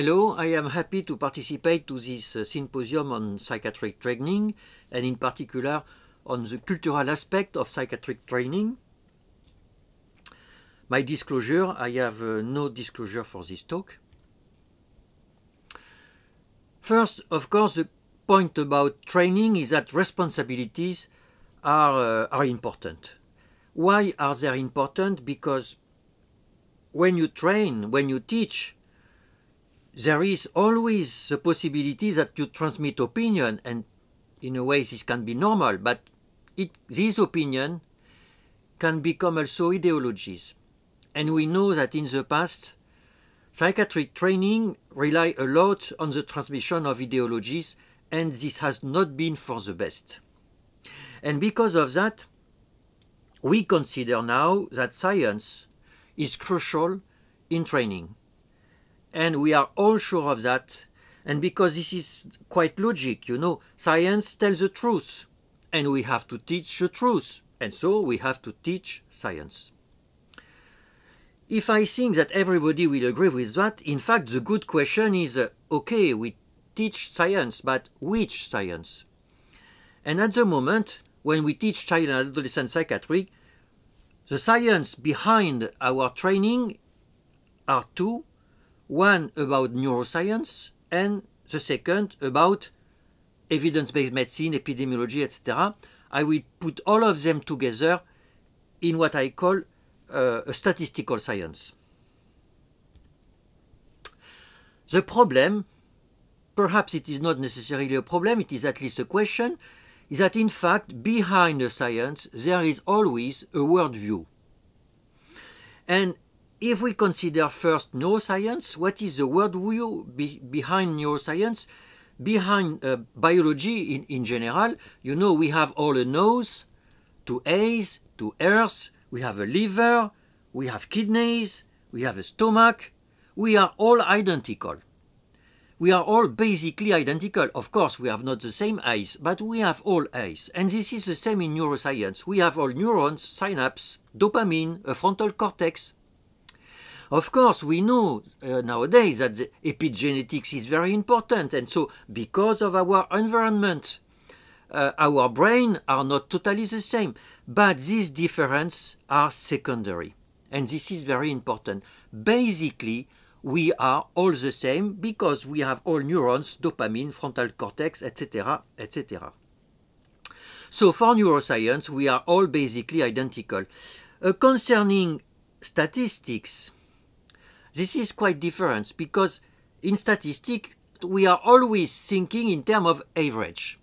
Hello, I am happy to participate to this uh, symposium on psychiatric training and in particular on the cultural aspect of psychiatric training. My disclosure, I have uh, no disclosure for this talk. First, of course, the point about training is that responsibilities are, uh, are important. Why are they important? Because when you train, when you teach, there is always the possibility that you transmit opinion, and in a way this can be normal, but it, opinion can become also ideologies. And we know that in the past, psychiatric training rely a lot on the transmission of ideologies, and this has not been for the best. And because of that, we consider now that science is crucial in training and we are all sure of that. And because this is quite logic, you know, science tells the truth, and we have to teach the truth, and so we have to teach science. If I think that everybody will agree with that, in fact, the good question is uh, okay, we teach science, but which science? And at the moment, when we teach child and adolescent psychiatry, the science behind our training are two one about neuroscience and the second about evidence-based medicine, epidemiology, etc. I will put all of them together in what I call uh, a statistical science. The problem, perhaps it is not necessarily a problem, it is at least a question, is that in fact behind the science there is always a worldview. And if we consider first neuroscience, what is the worldview be behind neuroscience? Behind uh, biology in, in general, you know, we have all a nose, two eyes, two ears, we have a liver, we have kidneys, we have a stomach. We are all identical. We are all basically identical. Of course, we have not the same eyes, but we have all eyes. And this is the same in neuroscience. We have all neurons, synapses, dopamine, a frontal cortex, of course, we know uh, nowadays that epigenetics is very important, and so because of our environment, uh, our brain are not totally the same, but these differences are secondary, and this is very important. Basically, we are all the same because we have all neurons, dopamine, frontal cortex, etc., etc. So for neuroscience, we are all basically identical. Uh, concerning statistics, this is quite different because in statistics, we are always thinking in terms of average.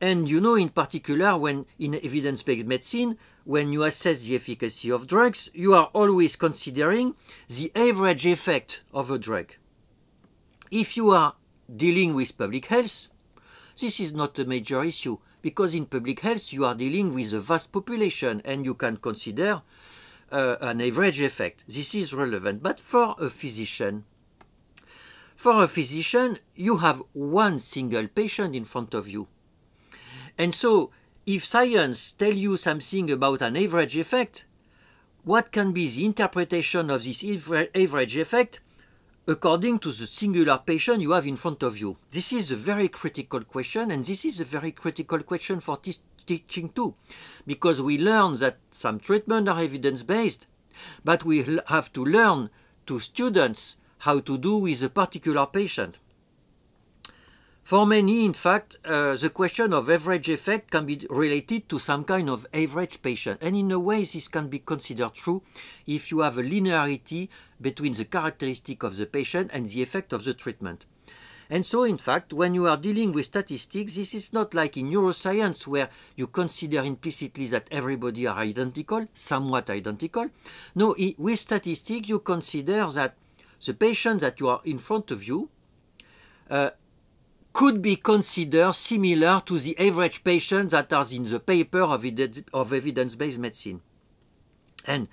And you know, in particular, when in evidence based medicine, when you assess the efficacy of drugs, you are always considering the average effect of a drug. If you are dealing with public health, this is not a major issue because in public health, you are dealing with a vast population and you can consider uh, an average effect. This is relevant, but for a physician, for a physician, you have one single patient in front of you. And so, if science tells you something about an average effect, what can be the interpretation of this average effect according to the singular patient you have in front of you? This is a very critical question, and this is a very critical question for this teaching too, because we learn that some treatments are evidence-based, but we have to learn to students how to do with a particular patient. For many, in fact, uh, the question of average effect can be related to some kind of average patient. And in a way, this can be considered true if you have a linearity between the characteristic of the patient and the effect of the treatment. And so, in fact, when you are dealing with statistics, this is not like in neuroscience where you consider implicitly that everybody are identical, somewhat identical. No, with statistics, you consider that the patient that you are in front of you uh, could be considered similar to the average patient that are in the paper of, of evidence-based medicine. And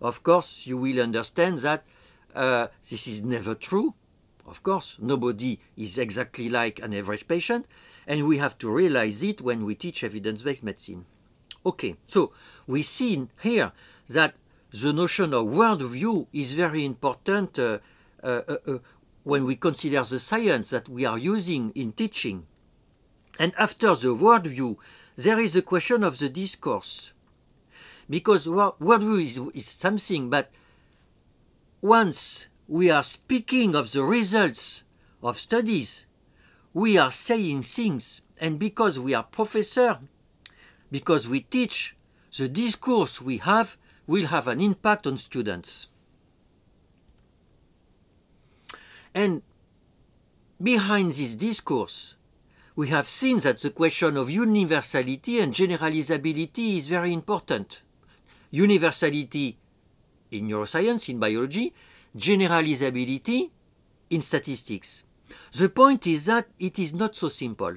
of course, you will understand that uh, this is never true of course, nobody is exactly like an average patient, and we have to realize it when we teach evidence-based medicine. Okay, so we see here that the notion of worldview is very important uh, uh, uh, uh, when we consider the science that we are using in teaching. And after the worldview, there is the question of the discourse. Because worldview is, is something, but once we are speaking of the results of studies. We are saying things, and because we are professors, because we teach, the discourse we have will have an impact on students. And behind this discourse, we have seen that the question of universality and generalizability is very important. Universality in neuroscience, in biology, generalizability in statistics. The point is that it is not so simple.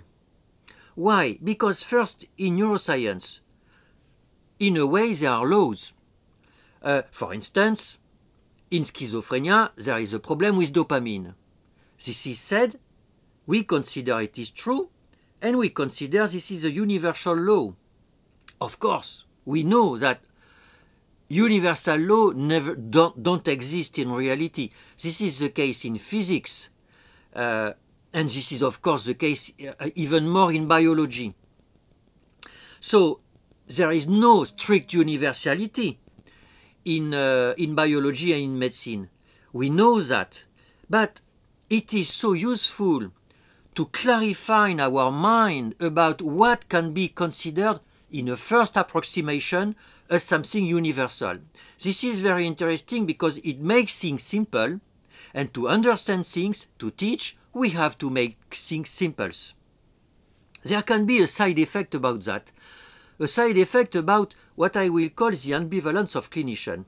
Why? Because first, in neuroscience, in a way, there are laws. Uh, for instance, in schizophrenia, there is a problem with dopamine. This is said, we consider it is true, and we consider this is a universal law. Of course, we know that universal law never don't, don't exist in reality. This is the case in physics, uh, and this is of course the case uh, even more in biology. So there is no strict universality in uh, in biology and in medicine. We know that, but it is so useful to clarify in our mind about what can be considered in a first approximation as something universal. This is very interesting because it makes things simple, and to understand things, to teach, we have to make things simple. There can be a side effect about that, a side effect about what I will call the ambivalence of clinicians.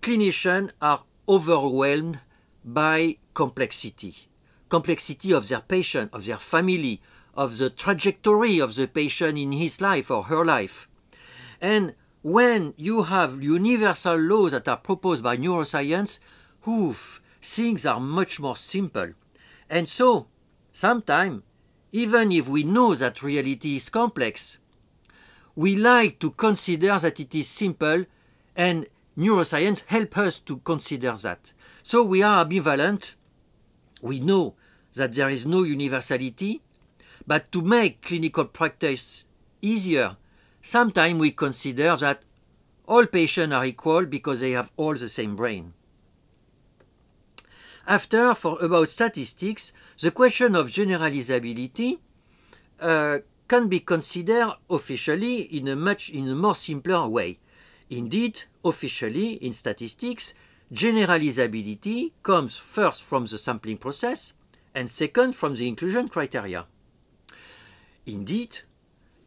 Clinicians are overwhelmed by complexity. Complexity of their patient, of their family, of the trajectory of the patient in his life or her life. And when you have universal laws that are proposed by neuroscience, oof, things are much more simple. And so, sometimes, even if we know that reality is complex, we like to consider that it is simple and neuroscience help us to consider that. So we are ambivalent. We know that there is no universality, but to make clinical practice easier, Sometimes we consider that all patients are equal because they have all the same brain. After, for about statistics, the question of generalizability uh, can be considered officially in a much in a more simpler way. Indeed, officially in statistics, generalizability comes first from the sampling process and second from the inclusion criteria. Indeed,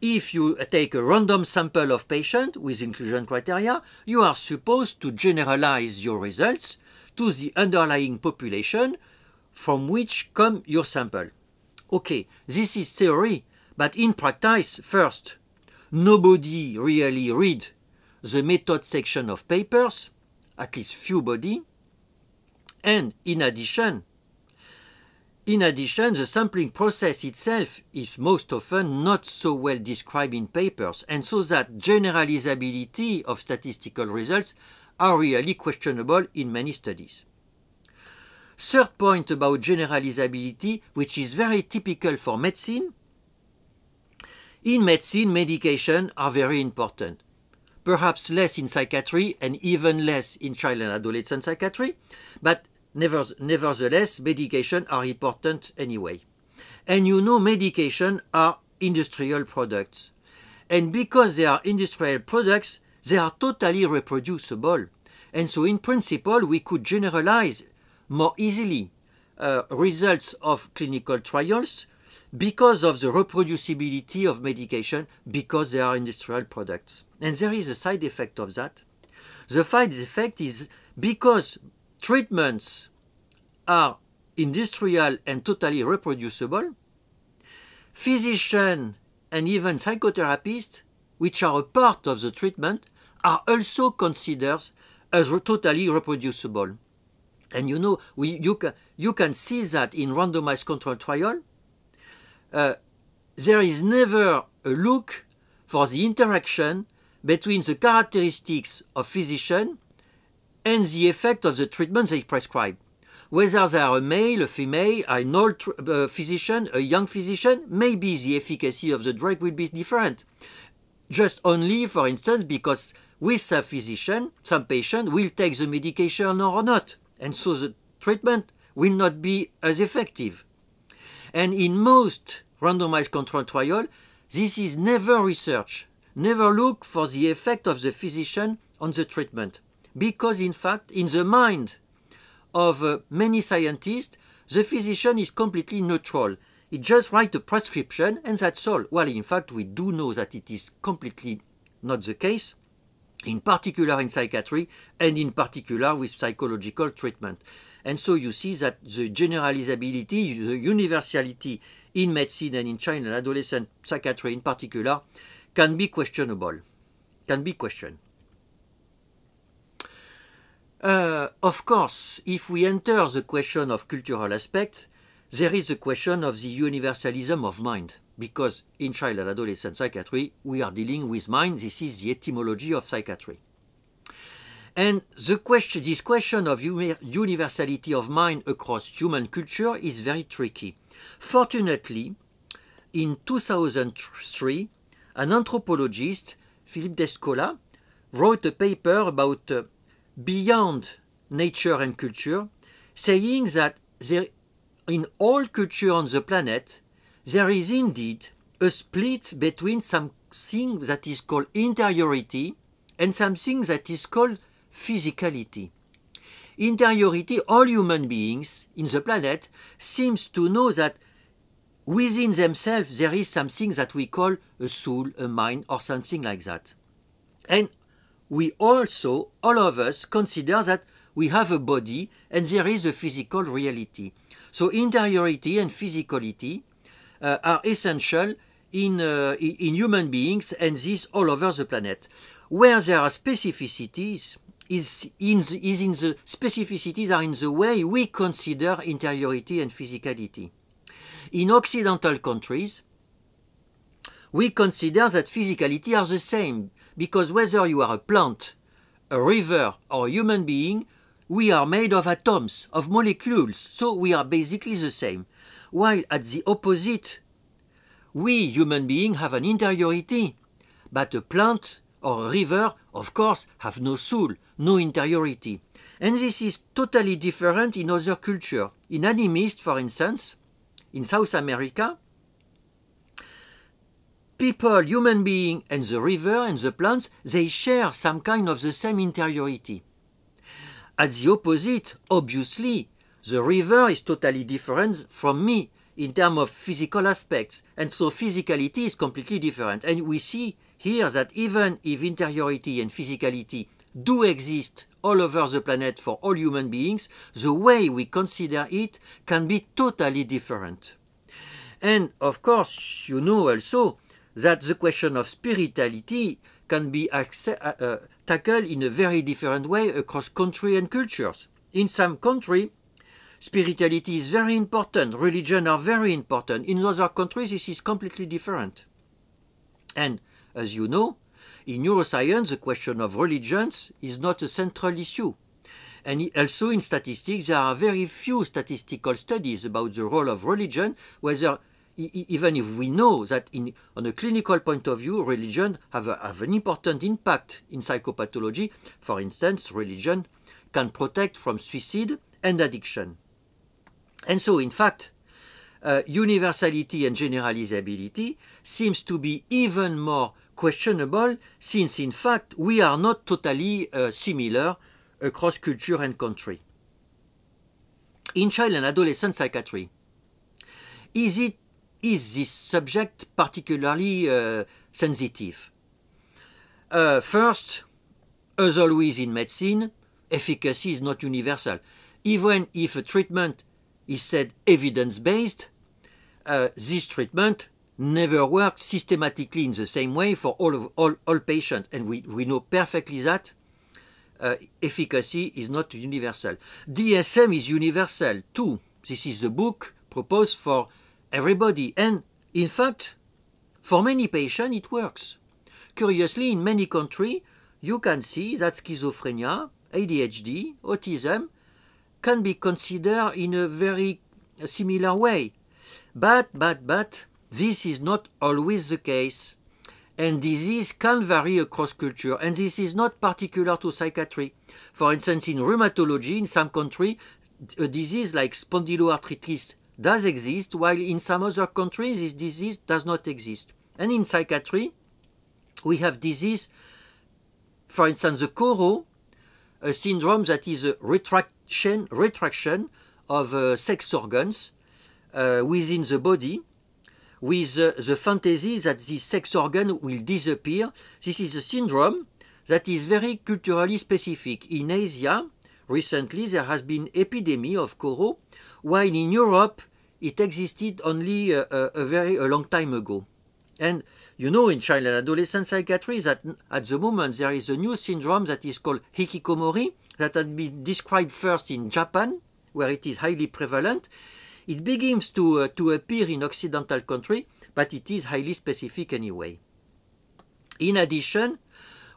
if you take a random sample of patients with inclusion criteria, you are supposed to generalize your results to the underlying population from which come your sample. Okay, this is theory, but in practice, first, nobody really read the method section of papers, at least few body, and in addition, in addition, the sampling process itself is most often not so well described in papers, and so that generalizability of statistical results are really questionable in many studies. Third point about generalizability, which is very typical for medicine. In medicine, medication are very important, perhaps less in psychiatry and even less in child and adolescent psychiatry, but nevertheless, medication are important anyway. And you know medication are industrial products. And because they are industrial products, they are totally reproducible. And so in principle, we could generalize more easily uh, results of clinical trials because of the reproducibility of medication because they are industrial products. And there is a side effect of that. The side effect is because treatments are industrial and totally reproducible, Physicians and even psychotherapists, which are a part of the treatment, are also considered as totally reproducible. And you know, we, you, can, you can see that in randomized control trial. Uh, there is never a look for the interaction between the characteristics of physician and the effect of the treatments they prescribe. Whether they are a male, a female, an old uh, physician, a young physician, maybe the efficacy of the drug will be different. Just only, for instance, because with some physician, some patient will take the medication or not, and so the treatment will not be as effective. And in most randomized control trials, this is never researched. Never look for the effect of the physician on the treatment because in fact in the mind of uh, many scientists the physician is completely neutral he just writes a prescription and that's all well in fact we do know that it is completely not the case in particular in psychiatry and in particular with psychological treatment and so you see that the generalizability the universality in medicine and in China, and adolescent psychiatry in particular can be questionable can be questioned uh, of course, if we enter the question of cultural aspects, there is the question of the universalism of mind, because in child and adolescent psychiatry, we are dealing with mind. This is the etymology of psychiatry. And the question, this question of universality of mind across human culture is very tricky. Fortunately, in 2003, an anthropologist, Philippe Descola, wrote a paper about uh, beyond nature and culture, saying that there, in all culture on the planet, there is indeed a split between something that is called interiority and something that is called physicality. Interiority, all human beings in the planet seems to know that within themselves there is something that we call a soul, a mind, or something like that. And we also, all of us, consider that we have a body and there is a physical reality. So interiority and physicality uh, are essential in, uh, in human beings and this all over the planet. Where there are specificities is in the, is in the specificities are in the way we consider interiority and physicality. In Occidental countries, we consider that physicality are the same because whether you are a plant, a river, or a human being, we are made of atoms, of molecules, so we are basically the same. While at the opposite, we human beings have an interiority, but a plant or a river, of course, have no soul, no interiority. And this is totally different in other cultures, In animist, for instance, in South America, people, human beings, and the river and the plants, they share some kind of the same interiority. At the opposite, obviously, the river is totally different from me in terms of physical aspects, and so physicality is completely different. And we see here that even if interiority and physicality do exist all over the planet for all human beings, the way we consider it can be totally different. And of course, you know also that the question of spirituality can be uh, uh, tackled in a very different way across country and cultures. In some countries, spirituality is very important, religion are very important. In other countries, this is completely different. And as you know, in neuroscience, the question of religions is not a central issue. And also in statistics, there are very few statistical studies about the role of religion, whether even if we know that in, on a clinical point of view, religion have, a, have an important impact in psychopathology. For instance, religion can protect from suicide and addiction. And so, in fact, uh, universality and generalizability seems to be even more questionable since, in fact, we are not totally uh, similar across culture and country. In child and adolescent psychiatry, is it is this subject particularly uh, sensitive? Uh, first, as always in medicine, efficacy is not universal. Even if a treatment is said evidence-based, uh, this treatment never works systematically in the same way for all, of, all, all patients. And we, we know perfectly that uh, efficacy is not universal. DSM is universal too. This is the book proposed for everybody. And in fact, for many patients, it works. Curiously, in many countries, you can see that schizophrenia, ADHD, autism can be considered in a very similar way. But, but, but, this is not always the case. And disease can vary across culture, and this is not particular to psychiatry. For instance, in rheumatology, in some countries, a disease like spondyloarthritis does exist, while in some other countries this disease does not exist. And in psychiatry, we have disease, for instance, the Coro, a syndrome that is a retraction, retraction of uh, sex organs uh, within the body, with uh, the fantasy that this sex organ will disappear. This is a syndrome that is very culturally specific. In Asia, Recently, there has been epidemic of coro, while in Europe it existed only a, uh, uh, a very a long time ago. And you know, in child and adolescent psychiatry, that at the moment there is a new syndrome that is called hikikomori, that had been described first in Japan, where it is highly prevalent. It begins to, uh, to appear in Occidental countries, but it is highly specific anyway. In addition,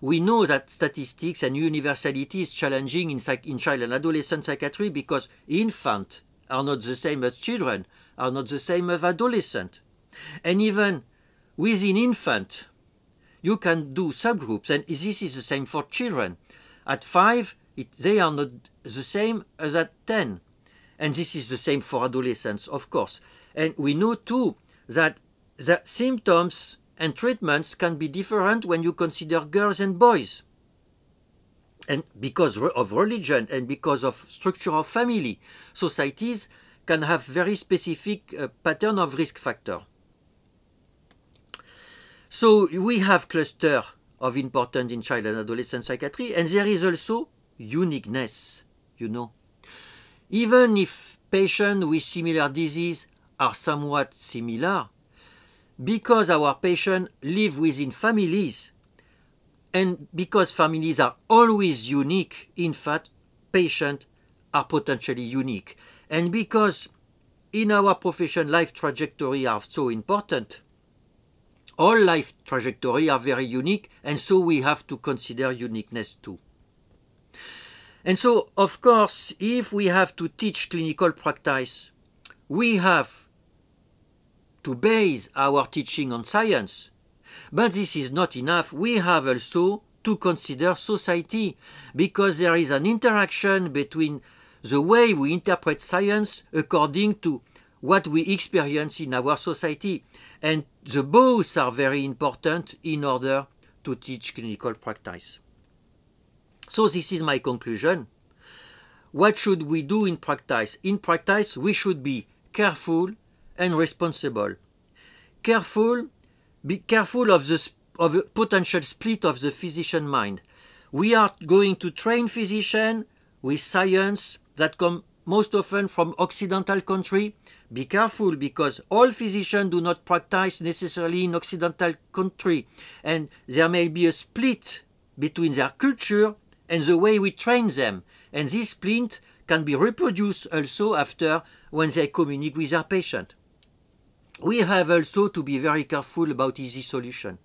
we know that statistics and universality is challenging in, in child and adolescent psychiatry because infants are not the same as children, are not the same as adolescents, And even within infant, you can do subgroups, and this is the same for children. At five, it, they are not the same as at 10. And this is the same for adolescents, of course. And we know too that the symptoms and treatments can be different when you consider girls and boys. And because of religion and because of structure of family, societies can have very specific uh, pattern of risk factor. So we have cluster of importance in child and adolescent psychiatry, and there is also uniqueness, you know. Even if patients with similar disease are somewhat similar, because our patients live within families and because families are always unique, in fact, patients are potentially unique. And because in our profession life trajectory are so important, all life trajectory are very unique, and so we have to consider uniqueness too. And so, of course, if we have to teach clinical practice, we have to base our teaching on science. But this is not enough. We have also to consider society because there is an interaction between the way we interpret science according to what we experience in our society. And the both are very important in order to teach clinical practice. So, this is my conclusion. What should we do in practice? In practice, we should be careful and responsible. Careful, be careful of the, of potential split of the physician mind. We are going to train physicians with science that come most often from Occidental country. Be careful because all physicians do not practice necessarily in Occidental country, and there may be a split between their culture and the way we train them. And this split can be reproduced also after when they communicate with their patient. We have also to be very careful about easy solution.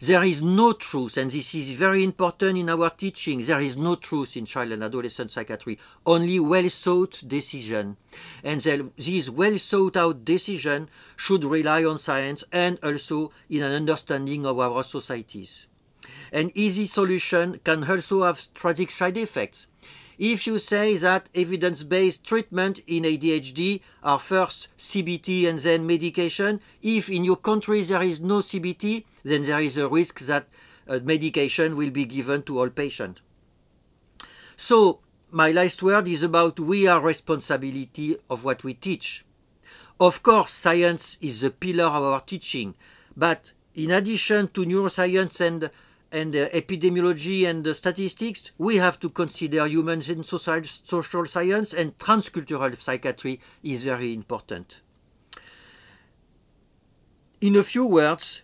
There is no truth, and this is very important in our teaching. There is no truth in child and adolescent psychiatry, only well thought decision. And these well thought out decision should rely on science and also in an understanding of our societies an easy solution can also have tragic side effects. If you say that evidence-based treatment in ADHD are first CBT and then medication, if in your country there is no CBT, then there is a risk that uh, medication will be given to all patients. So my last word is about we are responsibility of what we teach. Of course, science is the pillar of our teaching, but in addition to neuroscience and and uh, epidemiology and uh, statistics, we have to consider humans and social, social science and transcultural psychiatry is very important. In a few words,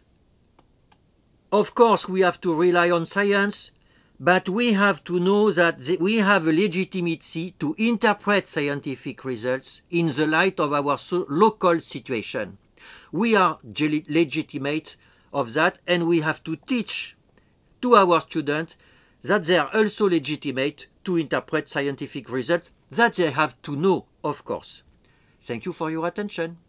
of course we have to rely on science, but we have to know that we have a legitimacy to interpret scientific results in the light of our so local situation. We are legitimate of that and we have to teach to our students that they are also legitimate to interpret scientific results that they have to know, of course. Thank you for your attention.